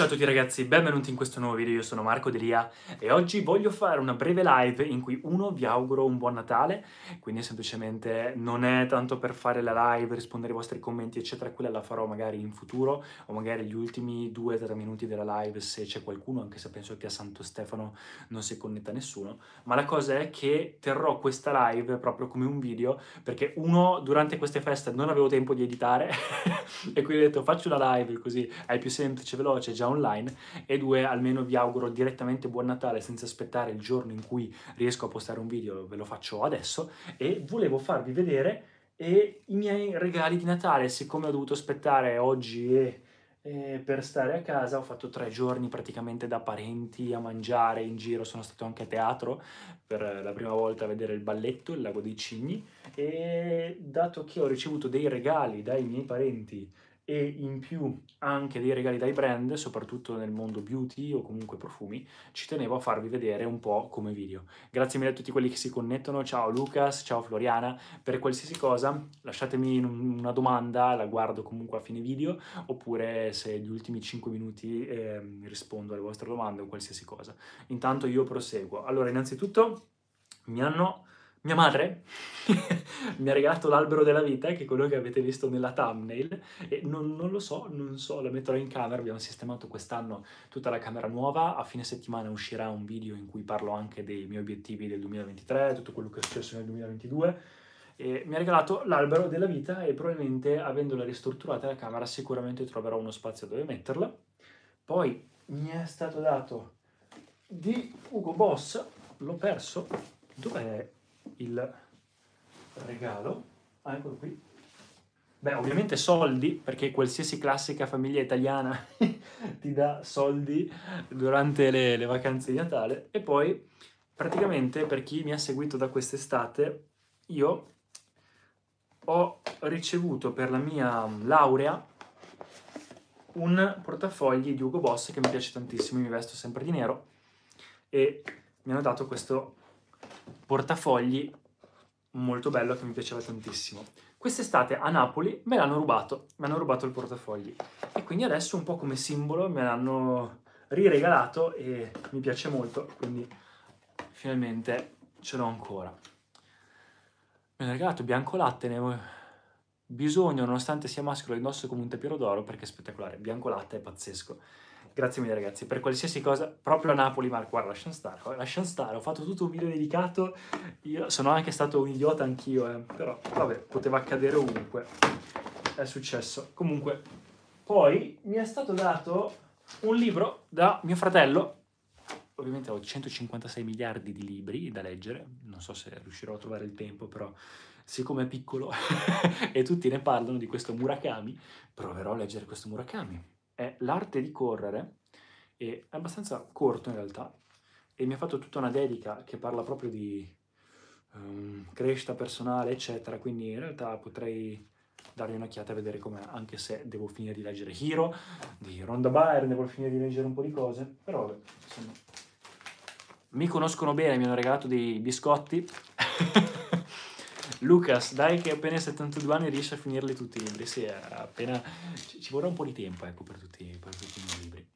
Ciao a tutti ragazzi, benvenuti in questo nuovo video, io sono Marco Delia e oggi voglio fare una breve live in cui uno vi auguro un buon Natale, quindi semplicemente non è tanto per fare la live, rispondere ai vostri commenti eccetera, quella la farò magari in futuro o magari gli ultimi 2-3 minuti della live se c'è qualcuno, anche se penso che a Santo Stefano non si connetta nessuno, ma la cosa è che terrò questa live proprio come un video perché uno durante queste feste non avevo tempo di editare e quindi ho detto faccio una live così è più semplice, veloce, già online e due, almeno vi auguro direttamente buon Natale senza aspettare il giorno in cui riesco a postare un video, ve lo faccio adesso e volevo farvi vedere eh, i miei regali di Natale, siccome ho dovuto aspettare oggi e... E per stare a casa ho fatto tre giorni praticamente da parenti a mangiare in giro, sono stato anche a teatro per la prima volta a vedere il balletto, il lago dei cigni e dato che ho ricevuto dei regali dai miei parenti e in più anche dei regali dai brand, soprattutto nel mondo beauty o comunque profumi, ci tenevo a farvi vedere un po' come video. Grazie mille a tutti quelli che si connettono, ciao Lucas, ciao Floriana, per qualsiasi cosa lasciatemi una domanda, la guardo comunque a fine video, oppure se gli ultimi 5 minuti eh, rispondo alle vostre domande o qualsiasi cosa. Intanto io proseguo. Allora, innanzitutto mi hanno mia madre mi ha regalato l'albero della vita, che è quello che avete visto nella thumbnail, e non, non, lo so, non so, la metterò in camera, abbiamo sistemato quest'anno tutta la camera nuova, a fine settimana uscirà un video in cui parlo anche dei miei obiettivi del 2023, tutto quello che è successo nel 2022, e mi ha regalato l'albero della vita e probabilmente avendola ristrutturata la camera sicuramente troverò uno spazio dove metterla. Poi mi è stato dato di Ugo Boss, l'ho perso, dov'è? il regalo. Ah, eccolo qui. Beh, ovviamente soldi, perché qualsiasi classica famiglia italiana ti dà soldi durante le, le vacanze di Natale. E poi, praticamente, per chi mi ha seguito da quest'estate, io ho ricevuto per la mia mm, laurea un portafogli di Hugo Boss che mi piace tantissimo, mi vesto sempre di nero e mi hanno dato questo portafogli molto bello che mi piaceva tantissimo. Quest'estate a Napoli me l'hanno rubato, mi hanno rubato il portafogli e quindi adesso un po' come simbolo me l'hanno riregalato e mi piace molto, quindi finalmente ce l'ho ancora. Me l'ha regalato bianco latte, ne ho bisogno, nonostante sia maschio, lo indosso come un tapiro d'oro perché è spettacolare, bianco latte è pazzesco. Grazie mille ragazzi, per qualsiasi cosa, proprio a Napoli Marco, guarda lascia stare, lascia stare, ho fatto tutto un video dedicato, io sono anche stato un idiota anch'io, eh. però vabbè, poteva accadere ovunque, è successo. Comunque, poi mi è stato dato un libro da mio fratello, ovviamente ho 156 miliardi di libri da leggere, non so se riuscirò a trovare il tempo, però siccome è piccolo e tutti ne parlano di questo Murakami, proverò a leggere questo Murakami è l'arte di correre, è abbastanza corto in realtà, e mi ha fatto tutta una dedica che parla proprio di um, crescita personale, eccetera, quindi in realtà potrei dargli un'occhiata e vedere come, anche se devo finire di leggere Hero, di Ronda Byrne, devo finire di leggere un po' di cose, però insomma, mi conoscono bene, mi hanno regalato dei biscotti. Lucas, dai che appena 72 anni riesce a finirli tutti i libri. Sì, appena... ci vorrà un po' di tempo, ecco, per tutti, per tutti i miei libri.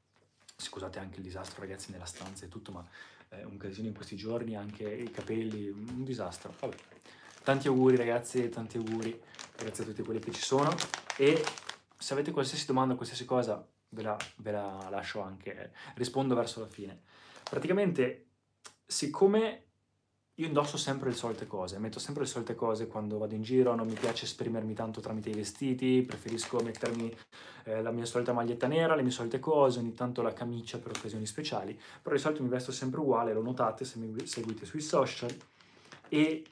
Scusate anche il disastro, ragazzi, nella stanza e tutto, ma è eh, un casino in questi giorni, anche i capelli, un disastro. Vabbè. Tanti auguri, ragazzi, tanti auguri. Grazie a tutti quelli che ci sono. E se avete qualsiasi domanda, qualsiasi cosa, ve la, ve la lascio anche, eh, rispondo verso la fine. Praticamente, siccome io indosso sempre le solite cose, metto sempre le solite cose quando vado in giro, non mi piace esprimermi tanto tramite i vestiti, preferisco mettermi eh, la mia solita maglietta nera, le mie solite cose, ogni tanto la camicia per occasioni speciali, però di solito mi vesto sempre uguale, lo notate se mi seguite sui social e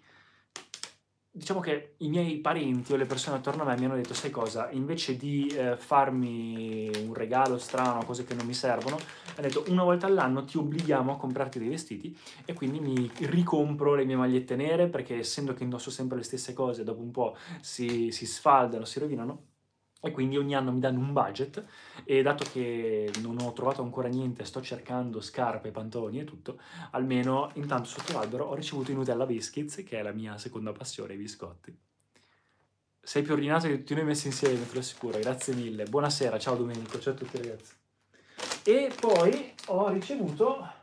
diciamo che i miei parenti o le persone attorno a me mi hanno detto, sai cosa, invece di eh, farmi un regalo strano, cose che non mi servono, hanno detto una volta all'anno ti obblighiamo a comprarti dei vestiti e quindi mi ricompro le mie magliette nere perché essendo che indosso sempre le stesse cose, dopo un po' si, si sfaldano, si rovinano e quindi ogni anno mi danno un budget e dato che non ho trovato ancora niente, sto cercando scarpe, pantoni e tutto, almeno intanto sotto l'albero ho ricevuto i Nutella Biscuits, che è la mia seconda passione, i biscotti. Sei più ordinato che tutti noi messi insieme, te lo assicuro, grazie mille. Buonasera, ciao Domenico, ciao a tutti ragazzi. E poi ho ricevuto...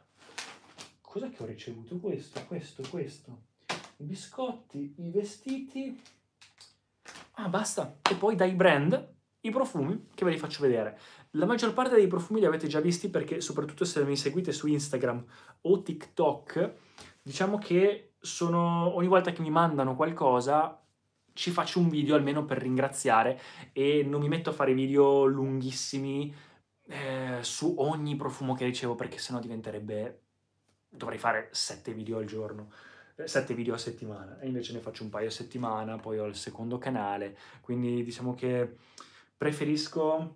Cos'è che ho ricevuto? Questo, questo, questo. I biscotti, i vestiti Ah, basta. E poi dai brand i profumi che ve li faccio vedere. La maggior parte dei profumi li avete già visti perché soprattutto se mi seguite su Instagram o TikTok, diciamo che sono ogni volta che mi mandano qualcosa ci faccio un video almeno per ringraziare e non mi metto a fare video lunghissimi eh, su ogni profumo che ricevo perché sennò diventerebbe dovrei fare sette video al giorno sette video a settimana e invece ne faccio un paio a settimana, poi ho il secondo canale, quindi diciamo che preferisco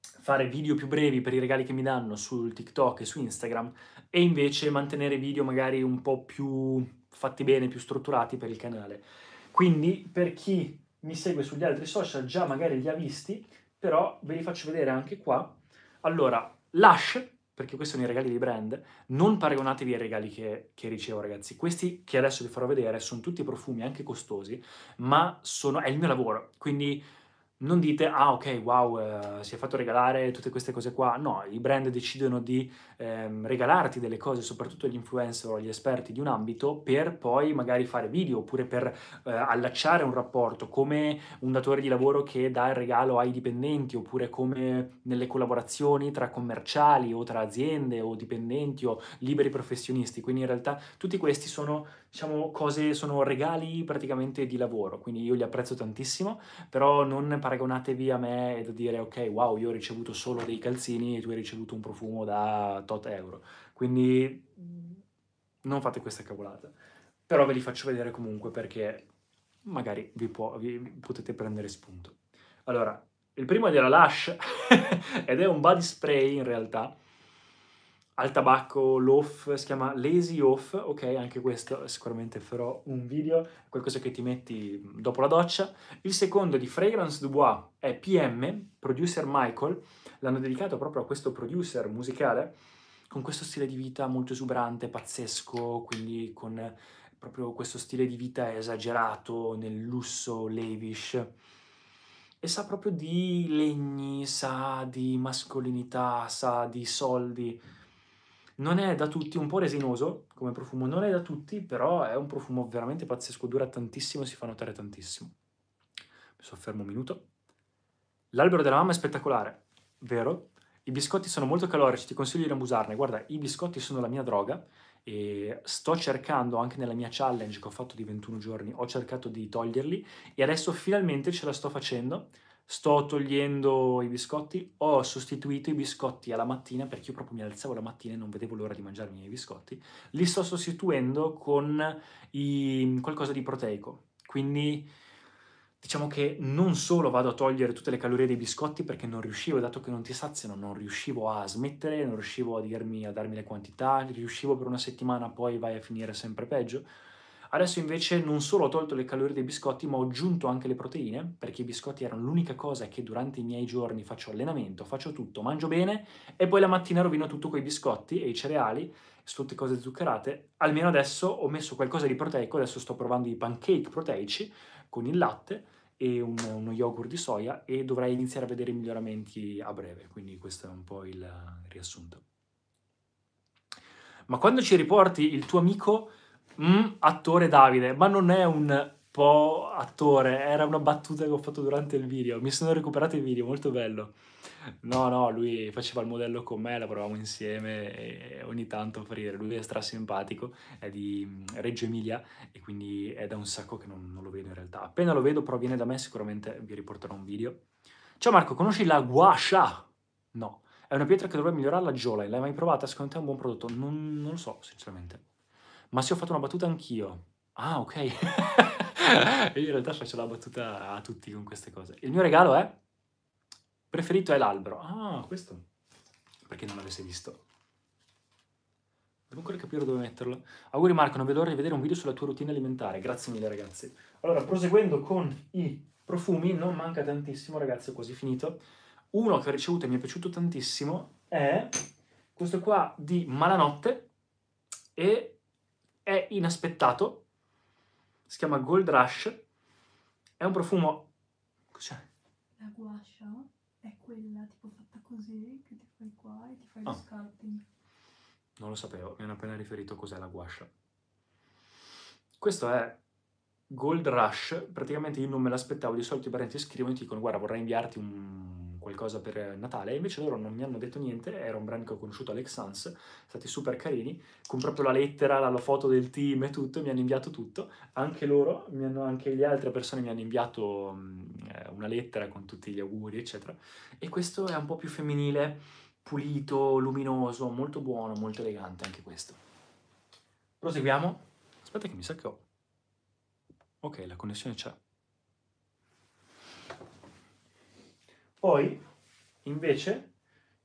fare video più brevi per i regali che mi danno sul TikTok e su Instagram e invece mantenere video magari un po' più fatti bene, più strutturati per il canale. Quindi per chi mi segue sugli altri social già magari li ha visti, però ve li faccio vedere anche qua. Allora, Lush perché questi sono i regali di brand, non paragonatevi ai regali che, che, ricevo ragazzi, questi che adesso vi farò vedere sono tutti profumi anche costosi, ma sono, è il mio lavoro, quindi non dite, ah ok, wow, eh, si è fatto regalare tutte queste cose qua. No, i brand decidono di ehm, regalarti delle cose, soprattutto gli influencer o gli esperti di un ambito, per poi magari fare video oppure per eh, allacciare un rapporto, come un datore di lavoro che dà il regalo ai dipendenti, oppure come nelle collaborazioni tra commerciali o tra aziende o dipendenti o liberi professionisti. Quindi in realtà tutti questi sono diciamo, cose, sono regali praticamente di lavoro, quindi io li apprezzo tantissimo, però non paragonatevi a me e dire ok, wow, io ho ricevuto solo dei calzini e tu hai ricevuto un profumo da tot euro, quindi non fate questa cavolata. Però ve li faccio vedere comunque perché magari vi, può, vi potete prendere spunto. Allora, il primo è della Lush ed è un body spray in realtà, al tabacco l'off, si chiama Lazy Off, ok, anche questo sicuramente farò un video, qualcosa che ti metti dopo la doccia. Il secondo di Fragrance Dubois è PM, producer Michael, l'hanno dedicato proprio a questo producer musicale, con questo stile di vita molto esuberante, pazzesco, quindi con proprio questo stile di vita esagerato, nel lusso lavish e sa proprio di legni, sa di mascolinità, sa di soldi. Non è da tutti, un po' resinoso come profumo, non è da tutti, però è un profumo veramente pazzesco, dura tantissimo, si fa notare tantissimo. Mi soffermo un minuto. L'albero della mamma è spettacolare, vero? I biscotti sono molto calorici, ti consiglio di non abusarne. Guarda, i biscotti sono la mia droga e sto cercando, anche nella mia challenge che ho fatto di 21 giorni, ho cercato di toglierli e adesso finalmente ce la sto facendo sto togliendo i biscotti, ho sostituito i biscotti alla mattina perché io proprio mi alzavo la mattina e non vedevo l'ora di mangiare i miei biscotti, li sto sostituendo con i, qualcosa di proteico. Quindi diciamo che non solo vado a togliere tutte le calorie dei biscotti perché non riuscivo, dato che non ti saziano, non riuscivo a smettere, non riuscivo a, dirmi, a darmi le quantità, riuscivo per una settimana, poi vai a finire sempre peggio Adesso invece non solo ho tolto le calorie dei biscotti, ma ho aggiunto anche le proteine, perché i biscotti erano l'unica cosa che durante i miei giorni faccio allenamento, faccio tutto, mangio bene e poi la mattina rovino tutto con i biscotti e i cereali, tutte cose zuccherate. Almeno adesso ho messo qualcosa di proteico, adesso sto provando i pancake proteici con il latte e un, uno yogurt di soia e dovrei iniziare a vedere i miglioramenti a breve, quindi questo è un po' il riassunto. Ma quando ci riporti il tuo amico mm, attore Davide, ma non è un po' attore, era una battuta che ho fatto durante il video, mi sono recuperato il video, molto bello. No, no, lui faceva il modello con me, lavoravamo insieme e ogni tanto offrire. Lui è strasimpatico, è di mm, Reggio Emilia e quindi è da un sacco che non, non, lo vedo in realtà. Appena lo vedo, però viene da me, sicuramente vi riporterò un video. Ciao Marco, conosci la guascia? No, è una pietra che dovrebbe migliorare la giola. L'hai mai provata? Secondo te è un buon prodotto? Non, non lo so, sinceramente ma se ho fatto una battuta anch'io, ah ok, io in realtà faccio la battuta a tutti con queste cose. Il mio regalo è, preferito è l'albero, ah questo, perché non l'avessi visto. Devo ancora capire dove metterlo. Auguri Marco, non vedo l'ora di vedere un video sulla tua routine alimentare. Grazie mille ragazzi. Allora, proseguendo con i profumi, non manca tantissimo ragazzi, ho quasi finito. Uno che ho ricevuto e mi è piaciuto tantissimo è questo qua di Malanotte e è inaspettato, si chiama Gold Rush, è un profumo... Cos'è? La guascia è quella tipo fatta così, che ti fai qua e ti fai ah. lo scalping. Non lo sapevo, mi hanno appena riferito cos'è la guascia. Questo è Gold Rush, praticamente io non me l'aspettavo, di solito i parenti scrivono e ti dicono guarda vorrei inviarti un qualcosa per Natale, invece loro non mi hanno detto niente, era un brand che ho conosciuto Alex Sans, stati super carini, con proprio la lettera, la, la foto del team e tutto, mi hanno inviato tutto, anche loro, hanno, anche le altre persone mi hanno inviato mh, mm, eh, una lettera con tutti gli auguri, eccetera, e questo è un po' più femminile, pulito, luminoso, molto buono, molto elegante anche questo. Proseguiamo. Aspetta che mi sa che ho... Ok, la connessione c'è. Poi, invece,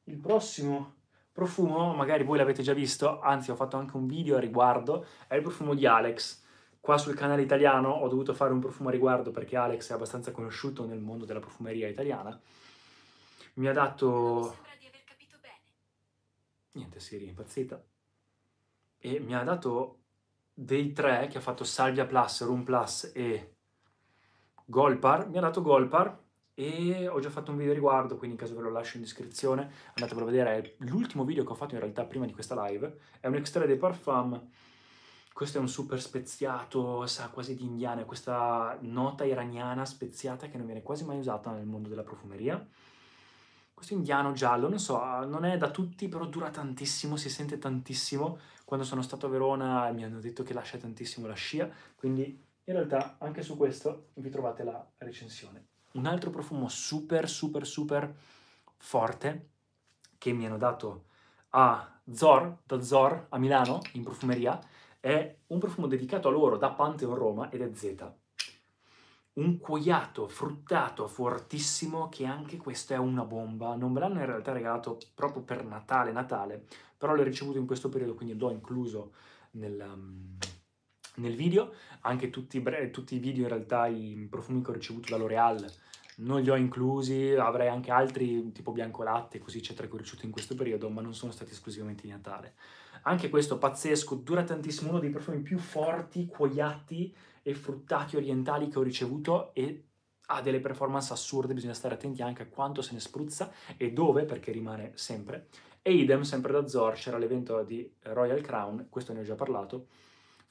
il prossimo profumo, magari voi l'avete già visto, anzi ho fatto anche un video a riguardo, è il profumo di Alex. Qua sul canale italiano ho dovuto fare un profumo a riguardo perché Alex è abbastanza conosciuto nel mondo della profumeria italiana. Mi ha dato... sembra di aver capito bene. Niente, Siri è impazzita. E mi ha dato dei tre che ha fatto Salvia Plus, Room Plus e Golpar. Mi ha dato Golpar e ho già fatto un video riguardo, quindi in caso ve lo lascio in descrizione, andatevelo a vedere, è l'ultimo video che ho fatto in realtà prima di questa live, è un extra dei parfum, questo è un super speziato, sa quasi di indiana, questa nota iraniana speziata che non viene quasi mai usata nel mondo della profumeria. Questo indiano giallo, non so, ah, non è da tutti, però dura tantissimo, si sente tantissimo. Quando sono stato a Verona mi hanno detto che lascia tantissimo la scia, quindi in realtà anche su questo vi trovate la recensione un altro profumo super, super, super forte che mi hanno dato a Zor, da Zor a Milano, in profumeria, è un profumo dedicato a loro da Pantheon Roma ed è Z. Un cuoiato fruttato fortissimo che anche questo è una bomba. Non me l'hanno in realtà regalato proprio per Natale, Natale, però l'ho ricevuto in questo periodo, quindi l'ho incluso nella, mm, nel video, anche tutti, tutti i video in realtà, i profumi che ho ricevuto da L'Oreal non li ho inclusi, avrei anche altri tipo bianco latte, così eccetera, che ho ricevuto in questo periodo, ma non sono stati esclusivamente di Natale. Anche questo pazzesco, dura tantissimo, uno dei profumi più forti, cuoiati e fruttati orientali che ho ricevuto e ha delle performance assurde, bisogna stare attenti anche a quanto se ne spruzza e dove, perché rimane sempre. E idem, sempre da Zor, c'era l'evento di Royal Crown, questo ne ho già parlato,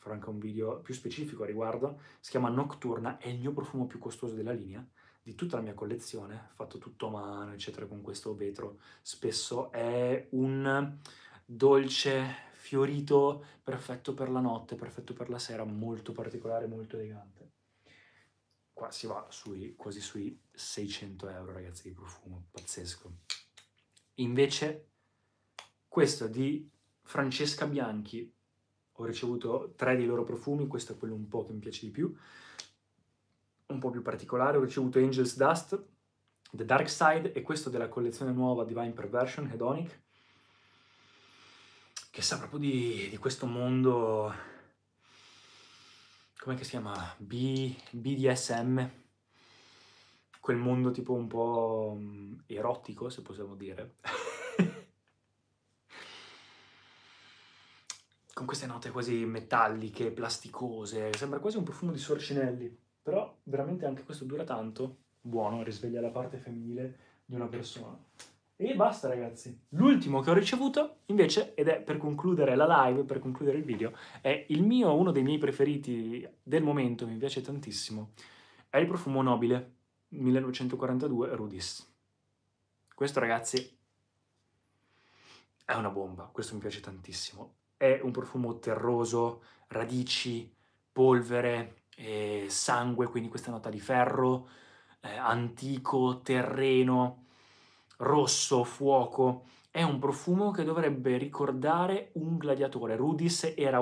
farò anche un video più specifico a riguardo, si chiama Nocturna, è il mio profumo più costoso della linea, di tutta la mia collezione, fatto tutto a mano, eccetera, con questo vetro spesso, è un dolce fiorito, perfetto per la notte, perfetto per la sera, molto particolare, molto elegante. Qua si va sui, quasi sui 600 euro, ragazzi, di profumo, pazzesco. Invece, questo di Francesca Bianchi, ho ricevuto tre dei loro profumi, questo è quello un po' che mi piace di più, un po' più particolare, ho ricevuto Angel's Dust, The Dark Side e questo della collezione nuova Divine Perversion, Hedonic, che sa proprio di, di questo mondo, come si chiama, B, BDSM, quel mondo tipo un po' mm, erotico, se possiamo dire. con queste note quasi metalliche, plasticose, sembra quasi un profumo di sorcinelli, però veramente anche questo dura tanto, buono, risveglia la parte femminile di una persona. E basta ragazzi. L'ultimo che ho ricevuto, invece, ed è per concludere la live, per concludere il video, è il mio, uno dei miei preferiti del momento, mi piace tantissimo, è il profumo Nobile 1942 Rudis. Questo ragazzi è una bomba, questo mi piace tantissimo è un profumo terroso, radici, polvere, eh, sangue, quindi questa nota di ferro, eh, antico, terreno, rosso, fuoco. È un profumo che dovrebbe ricordare un gladiatore. Rudis era,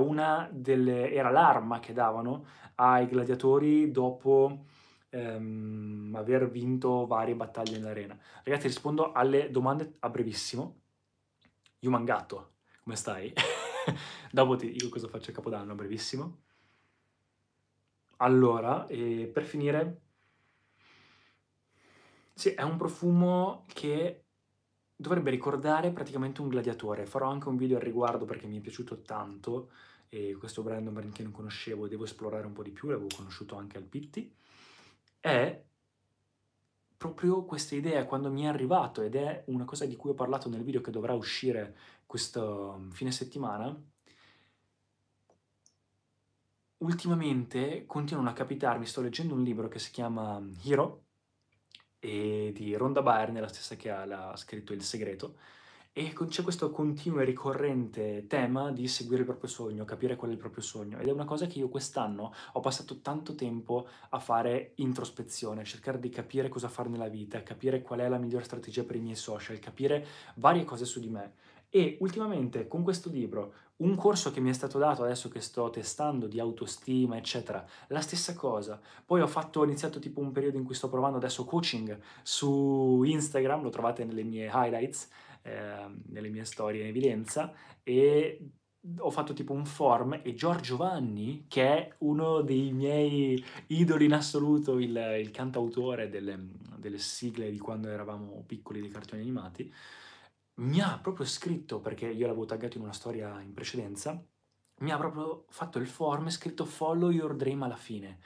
delle, era l'arma che davano ai gladiatori dopo ehm, aver vinto varie battaglie nell'arena. Ragazzi, rispondo alle domande a brevissimo. Human Gatto, come stai? Dopo ti dico cosa faccio a Capodanno, brevissimo. Allora, per finire, sì, è un profumo che dovrebbe ricordare praticamente un gladiatore. Farò anche un video al riguardo perché mi è piaciuto tanto e questo brand che non conoscevo devo esplorare un po' di più, l'avevo conosciuto anche al Pitti. È proprio questa idea quando mi è arrivato, ed è una cosa di cui ho parlato nel video che dovrà uscire questo mm, fine settimana, ultimamente continuano a capitarmi, sto leggendo un libro che si chiama mm, Hero, di Ronda Byrne, la stessa che ha scritto Il Segreto, e c'è questo continuo e ricorrente tema di seguire il proprio sogno, capire qual è il proprio sogno. Ed è una cosa che io quest'anno ho passato tanto tempo a fare introspezione, cercare di capire cosa fare nella vita, capire qual è la migliore strategia per i miei social, capire varie cose su di me. E ultimamente con questo libro, un corso che mi è stato dato adesso che sto testando di autostima, eccetera, la stessa cosa. Poi ho, fatto, ho iniziato tipo un periodo in cui sto provando adesso coaching su Instagram, lo trovate nelle mie highlights eh, nelle mie storie in evidenza e ho fatto tipo un form e Giorgio Vanni, che è uno dei miei idoli in assoluto, il, il cantautore delle, delle, sigle di quando eravamo piccoli dei cartoni animati, mi ha proprio scritto, perché io l'avevo taggato in una storia in precedenza, mi ha proprio fatto il form e scritto follow your dream alla fine.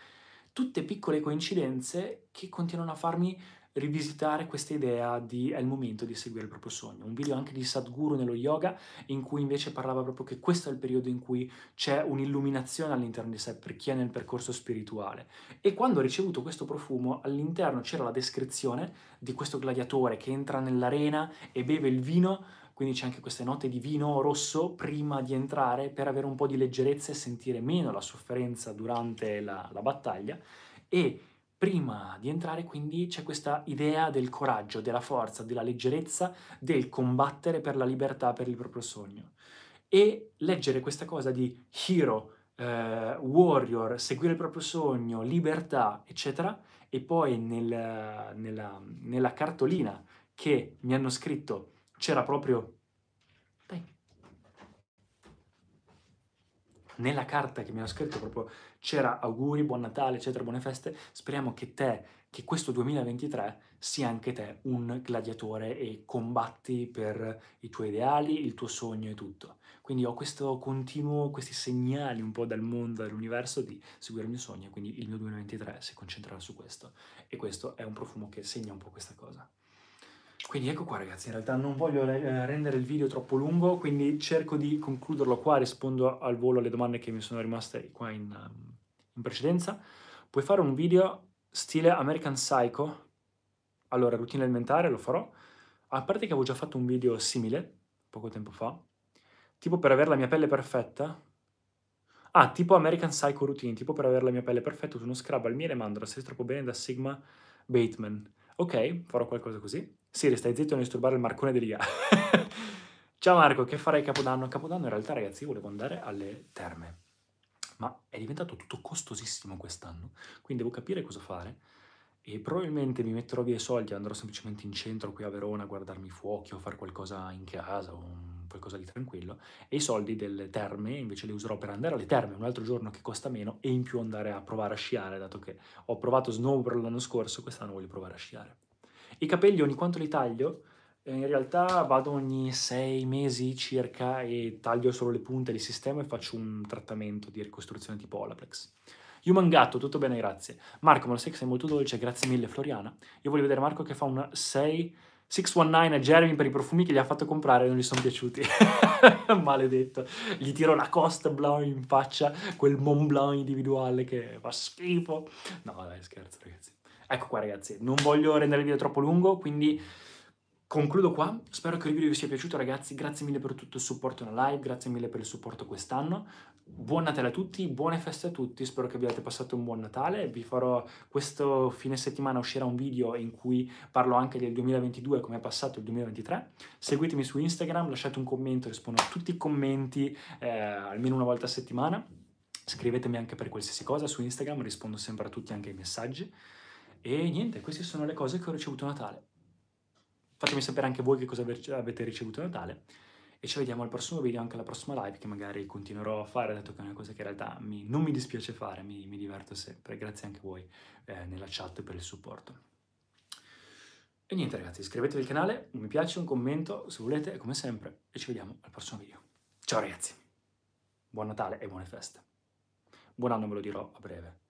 Tutte piccole coincidenze che continuano a farmi rivisitare questa idea di è il momento di seguire il proprio sogno. Un video anche di Sadhguru nello yoga in cui invece parlava proprio che questo è il periodo in cui c'è un'illuminazione all'interno di sé per chi è nel percorso spirituale. E quando ho ricevuto questo profumo all'interno c'era la descrizione di questo gladiatore che entra nell'arena e beve il vino quindi c'è anche queste note di vino rosso prima di entrare per avere un po' di leggerezza e sentire meno la sofferenza durante la, la battaglia e Prima di entrare quindi c'è questa idea del coraggio, della forza, della leggerezza, del combattere per la libertà, per il proprio sogno. E leggere questa cosa di hero, eh, warrior, seguire il proprio sogno, libertà, eccetera, e poi nel, nella, nella cartolina che mi hanno scritto c'era proprio nella carta che mi hanno scritto proprio c'era auguri, buon Natale, eccetera, buone feste. Speriamo che te, che questo 2023 sia anche te un gladiatore e combatti per i tuoi ideali, il tuo sogno e tutto. Quindi ho questo continuo, questi segnali un po' dal mondo, dall'universo di seguire il mio sogno, quindi il mio 2023 si concentrerà su questo. E questo è un profumo che segna un po' questa cosa. Quindi ecco qua ragazzi, in realtà non voglio eh, rendere il video troppo lungo, quindi cerco di concluderlo qua, rispondo al volo alle domande che mi sono rimaste qua in, um, in precedenza. Puoi fare un video stile American Psycho? Allora, routine alimentare, lo farò. A parte che avevo già fatto un video simile, poco tempo fa, tipo per avere la mia pelle perfetta. Ah, tipo American Psycho Routine, tipo per avere la mia pelle perfetta uso uno scrub al miele mandro, se troppo bene da Sigma Bateman. Ok, farò qualcosa così. Siri, stai zitto e non disturbare il Marcone di Riga. Ciao Marco, che farai Capodanno? Capodanno in realtà, ragazzi, io volevo andare alle terme, ma è diventato tutto costosissimo quest'anno, quindi devo capire cosa fare e probabilmente mi metterò via i soldi, andrò semplicemente in centro qui a Verona a guardarmi i fuochi o fare qualcosa in casa o qualcosa di tranquillo e i soldi delle terme invece li userò per andare alle terme un altro giorno che costa meno e in più andare a provare a sciare dato che ho provato snowboard l'anno scorso quest'anno voglio provare a sciare i capelli ogni quanto li taglio? Eh, in realtà vado ogni sei mesi circa e taglio solo le punte, li sistema e faccio un trattamento di ricostruzione tipo Olaplex. Human Gatto, tutto bene, grazie. Marco, ma lo sai che sei molto dolce, grazie mille Floriana. Io voglio vedere Marco che fa un 6... 619 a Jeremy per i profumi che gli ha fatto comprare e non gli sono piaciuti. Maledetto. Gli tiro la Costa Blanc in faccia, quel Mont Blanc individuale che fa schifo. No, dai, scherzo, ragazzi. Ecco qua ragazzi, non voglio rendere il video troppo lungo, quindi concludo qua. Spero che il video vi sia piaciuto ragazzi, grazie mille per tutto il supporto in live, grazie mille per il supporto quest'anno. Buon Natale a tutti, buone feste a tutti, spero che abbiate passato un buon Natale. Vi farò questo fine settimana uscirà un video in cui parlo anche del 2022, come è passato il 2023. Seguitemi su Instagram, lasciate un commento, rispondo a tutti i commenti eh, almeno una volta a settimana. Scrivetemi anche per qualsiasi cosa su Instagram, rispondo sempre a tutti anche ai messaggi. E niente, queste sono le cose che ho ricevuto a Natale. Fatemi sapere anche voi che cosa avete ricevuto a Natale. E ci vediamo al prossimo video, anche alla prossima live, che magari continuerò a fare, dato che è una cosa che in realtà mi, non mi dispiace fare, mi, mi, diverto sempre. Grazie anche a voi eh, nella chat per il supporto. E niente ragazzi, iscrivetevi al canale, un mi piace, un commento, se volete, come sempre, e ci vediamo al prossimo video. Ciao ragazzi, buon Natale e buone feste. Buon anno ve lo dirò a breve.